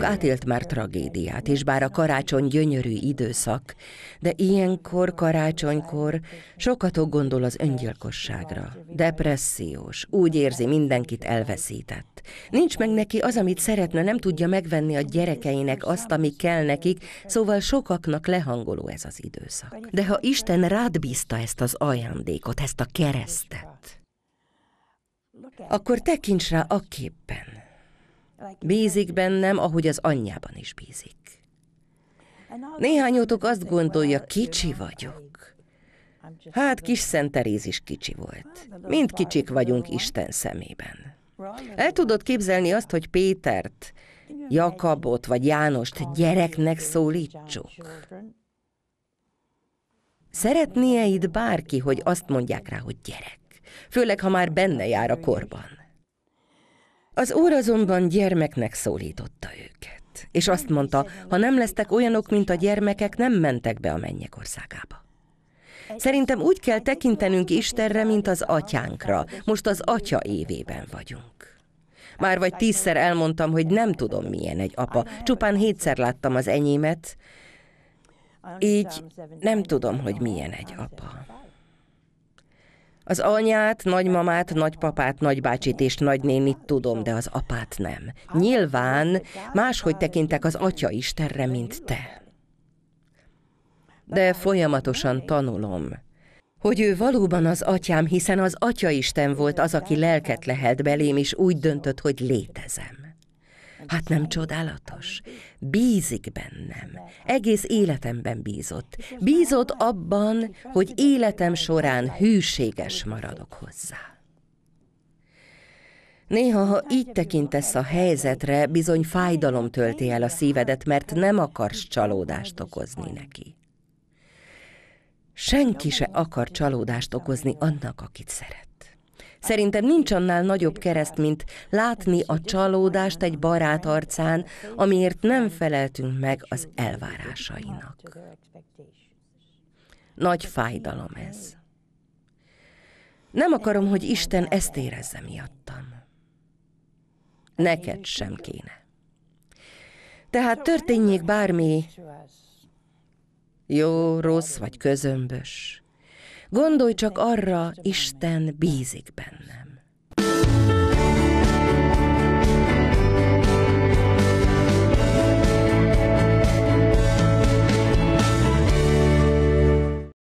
Sok átélt már tragédiát, és bár a karácsony gyönyörű időszak, de ilyenkor, karácsonykor sokatok gondol az öngyilkosságra. Depressziós, úgy érzi, mindenkit elveszített. Nincs meg neki az, amit szeretne, nem tudja megvenni a gyerekeinek azt, ami kell nekik, szóval sokaknak lehangoló ez az időszak. De ha Isten rád bízta ezt az ajándékot, ezt a keresztet, akkor tekints rá képen. Bízik bennem, ahogy az anyjában is bízik. Néhányotok azt gondolja, kicsi vagyok. Hát kis Szent Teréz is kicsi volt. Mind kicsik vagyunk Isten szemében. El tudod képzelni azt, hogy Pétert, Jakabot vagy Jánost gyereknek szólítsuk? Szeretnie itt bárki, hogy azt mondják rá, hogy gyerek? Főleg, ha már benne jár a korban. Az úr azonban gyermeknek szólította őket, és azt mondta, ha nem lesztek olyanok, mint a gyermekek, nem mentek be a mennyek országába. Szerintem úgy kell tekintenünk Istenre, mint az atyánkra. Most az atya évében vagyunk. Már vagy tízszer elmondtam, hogy nem tudom, milyen egy apa. Csupán hétszer láttam az enyémet, így nem tudom, hogy milyen egy apa. Az anyát, nagymamát, nagypapát, nagybácsit és nagynénit tudom, de az apát nem. Nyilván máshogy tekintek az Atya Istenre, mint te. De folyamatosan tanulom, hogy ő valóban az atyám, hiszen az Atya Isten volt az, aki lelket lehet belém, és úgy döntött, hogy létezem. Hát nem csodálatos? Bízik bennem. Egész életemben bízott. Bízott abban, hogy életem során hűséges maradok hozzá. Néha, ha így tekintesz a helyzetre, bizony fájdalom tölti el a szívedet, mert nem akarsz csalódást okozni neki. Senki se akar csalódást okozni annak, akit szeret. Szerintem nincs annál nagyobb kereszt, mint látni a csalódást egy barát arcán, amiért nem feleltünk meg az elvárásainak. Nagy fájdalom ez. Nem akarom, hogy Isten ezt érezze miattam. Neked sem kéne. Tehát történjék bármi, jó, rossz vagy közömbös. Gondolj csak arra, Isten bízik benne.